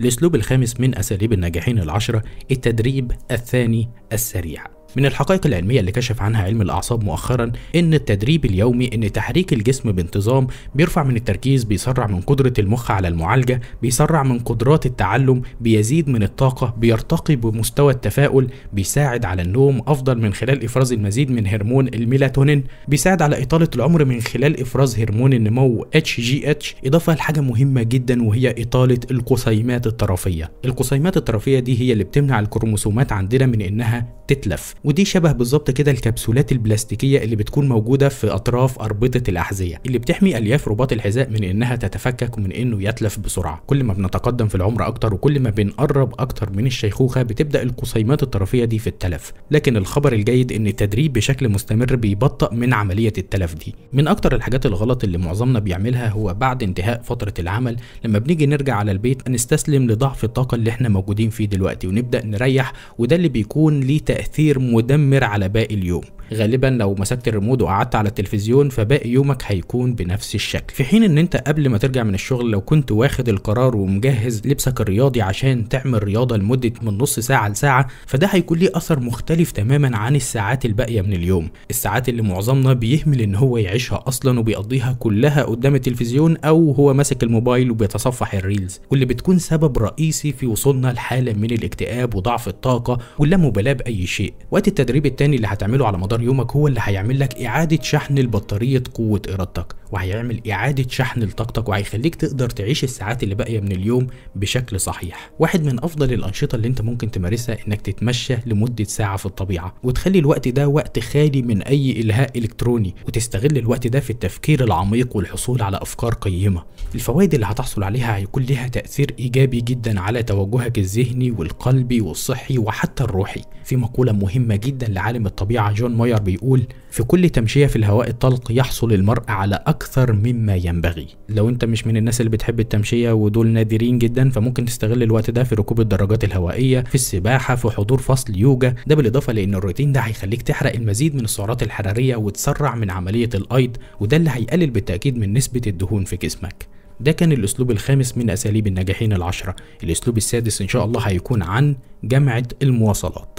الأسلوب الخامس من أساليب الناجحين العشرة التدريب الثاني السريع من الحقائق العلمية اللي كشف عنها علم الأعصاب مؤخرا إن التدريب اليومي إن تحريك الجسم بانتظام بيرفع من التركيز بيسرع من قدرة المخ على المعالجة بيسرع من قدرات التعلم بيزيد من الطاقة بيرتقي بمستوى التفاؤل بيساعد على النوم أفضل من خلال إفراز المزيد من هرمون الميلاتونين بيساعد على إطالة العمر من خلال إفراز هرمون النمو HGH إضافة لحاجة مهمة جدا وهي إطالة القصيمات الطرفية القصيمات الطرفية دي هي اللي بتمنع الكروموسومات عندنا من إنها تتلف ودي شبه بالظبط كده الكبسولات البلاستيكيه اللي بتكون موجوده في اطراف اربطه الاحذيه اللي بتحمي الياف رباط الحذاء من انها تتفكك ومن انه يتلف بسرعه كل ما بنتقدم في العمر اكتر وكل ما بنقرب اكتر من الشيخوخه بتبدا القصيمات الطرفيه دي في التلف لكن الخبر الجيد ان التدريب بشكل مستمر بيبطئ من عمليه التلف دي من اكتر الحاجات الغلط اللي معظمنا بيعملها هو بعد انتهاء فتره العمل لما بنيجي نرجع على البيت نستسلم لضعف الطاقه اللي احنا موجودين فيه دلوقتي ونبدا نريح وده اللي بيكون ليه تأثير مدمر على باقي اليوم غالبا لو مسكت الريموت وقعدت على التلفزيون فباقي يومك هيكون بنفس الشكل في حين ان انت قبل ما ترجع من الشغل لو كنت واخد القرار ومجهز لبسك الرياضي عشان تعمل رياضه لمده من نص ساعه لساعه فده هيكون ليه اثر مختلف تماما عن الساعات الباقيه من اليوم الساعات اللي معظمنا بيهمل ان هو يعيشها اصلا وبيقضيها كلها قدام التلفزيون او هو ماسك الموبايل وبيتصفح الريلز واللي بتكون سبب رئيسي في وصولنا لحاله من الاكتئاب وضعف الطاقه واللامبالاه باي شيء وقت التدريب التاني اللي هتعمله على مدار يومك هو اللي هيعمل لك اعاده شحن لبطاريه قوه ارادتك وهيعمل اعاده شحن لطاقتك وهيخليك تقدر تعيش الساعات اللي باقيه من اليوم بشكل صحيح واحد من افضل الانشطه اللي انت ممكن تمارسها انك تتمشى لمده ساعه في الطبيعه وتخلي الوقت ده وقت خالي من اي الهاء الكتروني وتستغل الوقت ده في التفكير العميق والحصول على افكار قيمه الفوائد اللي هتحصل عليها هيكون ليها تاثير ايجابي جدا على توجهك الذهني والقلبي والصحي وحتى الروحي في مقولة مقولة مهمة جدا لعالم الطبيعة جون ماير بيقول في كل تمشية في الهواء الطلق يحصل المرء على أكثر مما ينبغي لو أنت مش من الناس اللي بتحب التمشية ودول نادرين جدا فممكن تستغل الوقت ده في ركوب الدراجات الهوائية في السباحة في حضور فصل يوجا ده بالإضافة لأن الروتين ده هيخليك تحرق المزيد من السعرات الحرارية وتسرع من عملية الأيض وده اللي هيقلل بالتأكيد من نسبة الدهون في جسمك ده كان الأسلوب الخامس من أساليب الناجحين العشرة الأسلوب السادس إن شاء الله هيكون عن جمعة المواصلات